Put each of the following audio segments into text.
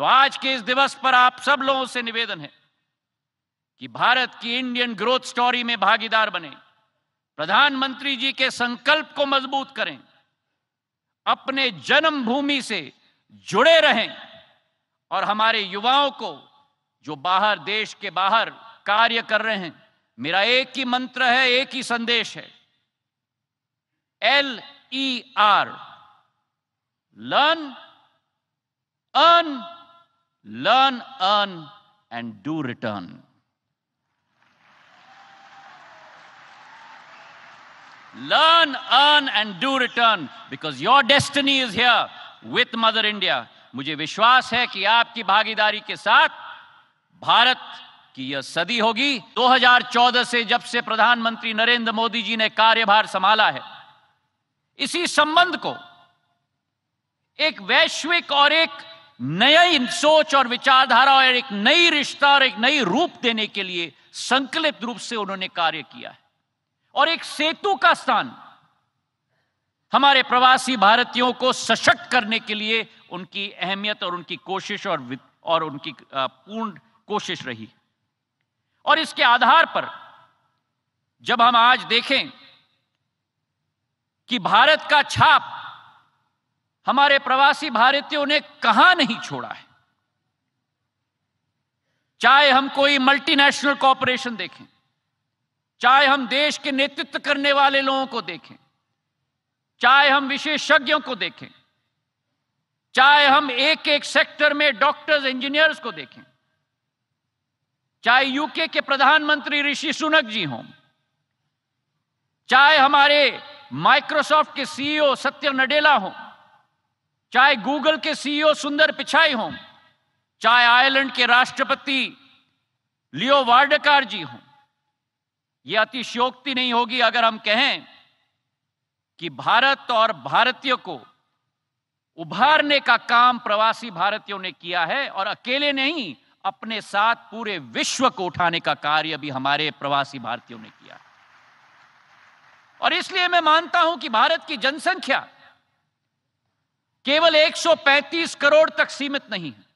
तो आज के इस दिवस पर आप सब लोगों से निवेदन है कि भारत की इंडियन ग्रोथ स्टोरी में भागीदार बने प्रधानमंत्री जी के संकल्प को मजबूत करें अपने जन्मभूमि से जुड़े रहें और हमारे युवाओं को जो बाहर देश के बाहर कार्य कर रहे हैं मेरा एक ही मंत्र है एक ही संदेश है L E R learn earn learn, earn, and do return. Learn, earn, and do return because your destiny is here with Mother India. मुझे विश्वास है कि आपकी भागीदारी के साथ भारत की यह सदी होगी 2014 से जब से प्रधानमंत्री नरेंद्र मोदी जी ने कार्यभार संभाला है इसी संबंध को एक वैश्विक और एक नया सोच और विचारधारा और एक नई रिश्ता और एक नई रूप देने के लिए संकलित रूप से उन्होंने कार्य किया है और एक सेतु का स्थान हमारे प्रवासी भारतीयों को सशक्त करने के लिए उनकी अहमियत और उनकी कोशिश और और उनकी पूर्ण कोशिश रही और इसके आधार पर जब हम आज देखें कि भारत का छाप हमारे प्रवासी भारतीयों ने कहा नहीं छोड़ा है चाहे हम कोई मल्टीनेशनल कॉरपोरेशन देखें चाहे हम देश के नेतृत्व करने वाले लोगों को देखें चाहे हम विशेषज्ञों को देखें चाहे हम एक एक सेक्टर में डॉक्टर्स इंजीनियर्स को देखें चाहे यूके के प्रधानमंत्री ऋषि सुनक जी हों चाहे हमारे माइक्रोसॉफ्ट के सीईओ e सत्य नडेला हों चाहे गूगल के सीईओ सुंदर पिछाई हों चाहे आयरलैंड के राष्ट्रपति लियो वार्डकार जी हों यह अतिशयोक्ति नहीं होगी अगर हम कहें कि भारत और भारतीयों को उभारने का काम प्रवासी भारतीयों ने किया है और अकेले नहीं अपने साथ पूरे विश्व को उठाने का कार्य भी हमारे प्रवासी भारतीयों ने किया और इसलिए मैं मानता हूं कि भारत की जनसंख्या केवल 135 करोड़ तक सीमित नहीं है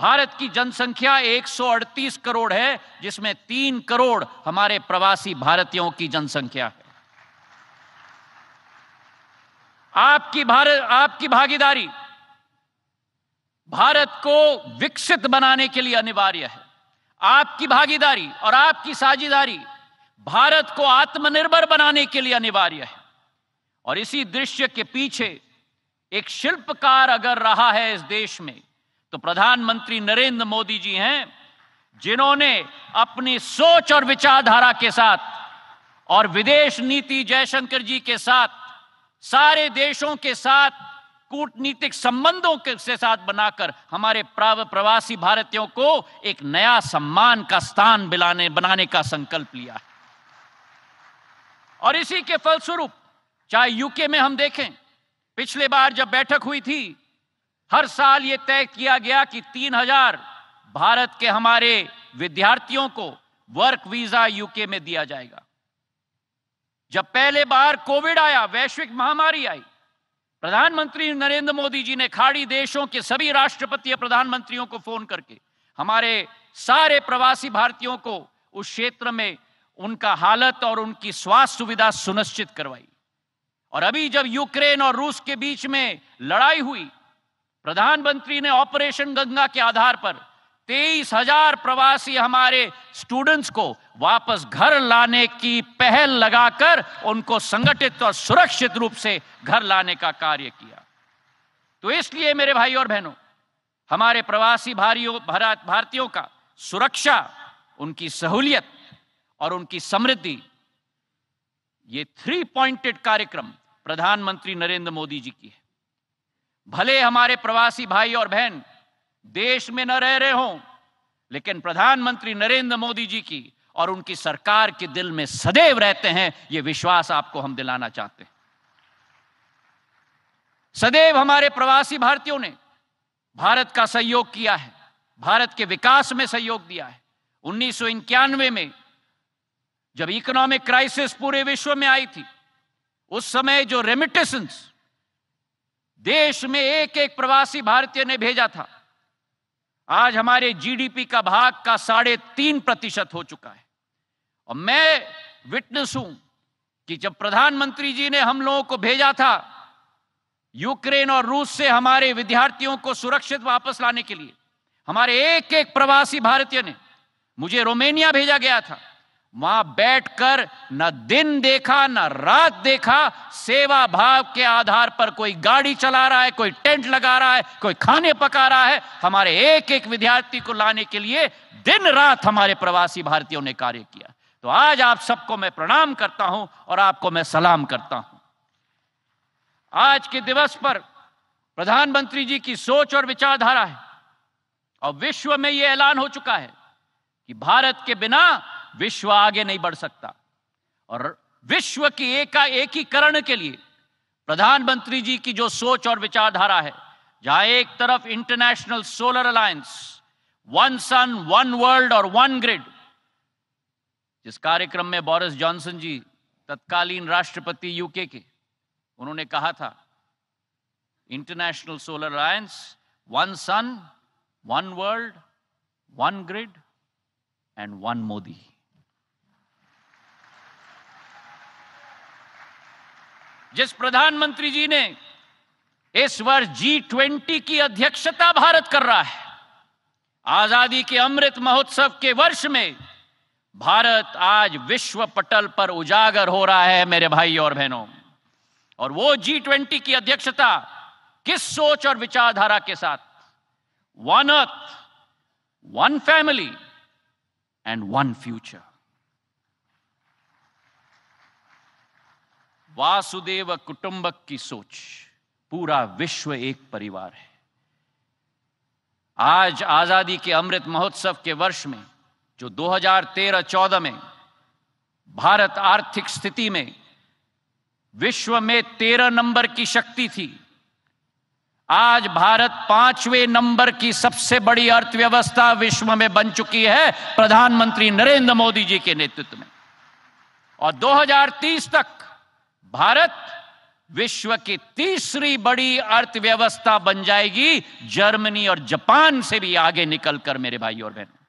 भारत की जनसंख्या 138 करोड़ है जिसमें तीन करोड़ हमारे प्रवासी भारतीयों की जनसंख्या है आपकी भारत आपकी भागीदारी भारत को विकसित बनाने के लिए अनिवार्य है आपकी भागीदारी और आपकी साझेदारी भारत को आत्मनिर्भर बनाने के लिए अनिवार्य है और इसी दृश्य के पीछे एक शिल्पकार अगर रहा है इस देश में तो प्रधानमंत्री नरेंद्र मोदी जी हैं जिन्होंने अपनी सोच और विचारधारा के साथ और विदेश नीति जयशंकर जी के साथ सारे देशों के साथ कूटनीतिक संबंधों के से साथ बनाकर हमारे प्रवासी भारतीयों को एक नया सम्मान का स्थान बिलाने बनाने का संकल्प लिया है और इसी के फलस्वरूप चाहे यूके में हम देखें पिछले बार जब बैठक हुई थी हर साल ये तय किया गया कि 3000 भारत के हमारे विद्यार्थियों को वर्क वीजा यूके में दिया जाएगा जब पहले बार कोविड आया वैश्विक महामारी आई प्रधानमंत्री नरेंद्र मोदी जी ने खाड़ी देशों के सभी राष्ट्रपति या प्रधानमंत्रियों को फोन करके हमारे सारे प्रवासी भारतीयों को उस क्षेत्र में उनका हालत और उनकी स्वास्थ्य सुविधा सुनिश्चित करवाई और अभी जब यूक्रेन और रूस के बीच में लड़ाई हुई प्रधानमंत्री ने ऑपरेशन गंगा के आधार पर तेईस हजार प्रवासी हमारे स्टूडेंट्स को वापस घर लाने की पहल लगाकर उनको संगठित और सुरक्षित रूप से घर लाने का कार्य किया तो इसलिए मेरे भाई और बहनों हमारे प्रवासी भारियों भारत भारतीयों का सुरक्षा उनकी सहूलियत और उनकी समृद्धि ये थ्री पॉइंटेड कार्यक्रम प्रधानमंत्री नरेंद्र मोदी जी की है भले हमारे प्रवासी भाई और बहन देश में न रह रहे हों लेकिन प्रधानमंत्री नरेंद्र मोदी जी की और उनकी सरकार के दिल में सदैव रहते हैं यह विश्वास आपको हम दिलाना चाहते हैं सदैव हमारे प्रवासी भारतीयों ने भारत का सहयोग किया है भारत के विकास में सहयोग दिया है उन्नीस में जब इकोनॉमिक क्राइसिस पूरे विश्व में आई थी उस समय जो रेमिटेशंस देश में एक एक प्रवासी भारतीय ने भेजा था आज हमारे जीडीपी का भाग का साढ़े तीन प्रतिशत हो चुका है और मैं विटनेस हूं कि जब प्रधानमंत्री जी ने हम लोगों को भेजा था यूक्रेन और रूस से हमारे विद्यार्थियों को सुरक्षित वापस लाने के लिए हमारे एक एक प्रवासी भारतीय ने मुझे रोमेनिया भेजा गया था वहां बैठकर न दिन देखा न रात देखा सेवा भाव के आधार पर कोई गाड़ी चला रहा है कोई टेंट लगा रहा है कोई खाने पका रहा है हमारे एक एक विद्यार्थी को लाने के लिए दिन रात हमारे प्रवासी भारतीयों ने कार्य किया तो आज आप सबको मैं प्रणाम करता हूं और आपको मैं सलाम करता हूं आज के दिवस पर प्रधानमंत्री जी की सोच और विचारधारा है और विश्व में यह ऐलान हो चुका है कि भारत के बिना विश्व आगे नहीं बढ़ सकता और विश्व की एका एकीकरण के लिए प्रधानमंत्री जी की जो सोच और विचारधारा है जहां एक तरफ International Solar Alliance one sun one world और वन ग्रिड जिस कार्यक्रम में बोरिस जॉनसन जी तत्कालीन राष्ट्रपति यूके के उन्होंने कहा था International Solar Alliance one sun one world one grid and one Modi जिस प्रधानमंत्री जी ने इस वर्ष जी ट्वेंटी की अध्यक्षता भारत कर रहा है आजादी के अमृत महोत्सव के वर्ष में भारत आज विश्व पटल पर उजागर हो रहा है मेरे भाई और बहनों और वो जी ट्वेंटी की अध्यक्षता किस सोच और विचारधारा के साथ one earth one family and one future वासुदेव कुटुंबक की सोच पूरा विश्व एक परिवार है आज आजादी के अमृत महोत्सव के वर्ष में जो 2013-14 में भारत आर्थिक स्थिति में विश्व में तेरह नंबर की शक्ति थी आज भारत पांचवें नंबर की सबसे बड़ी अर्थव्यवस्था विश्व में बन चुकी है प्रधानमंत्री नरेंद्र मोदी जी के नेतृत्व में और 2030 तक भारत विश्व की तीसरी बड़ी अर्थव्यवस्था बन जाएगी जर्मनी और जापान से भी आगे निकलकर मेरे भाई और बहनों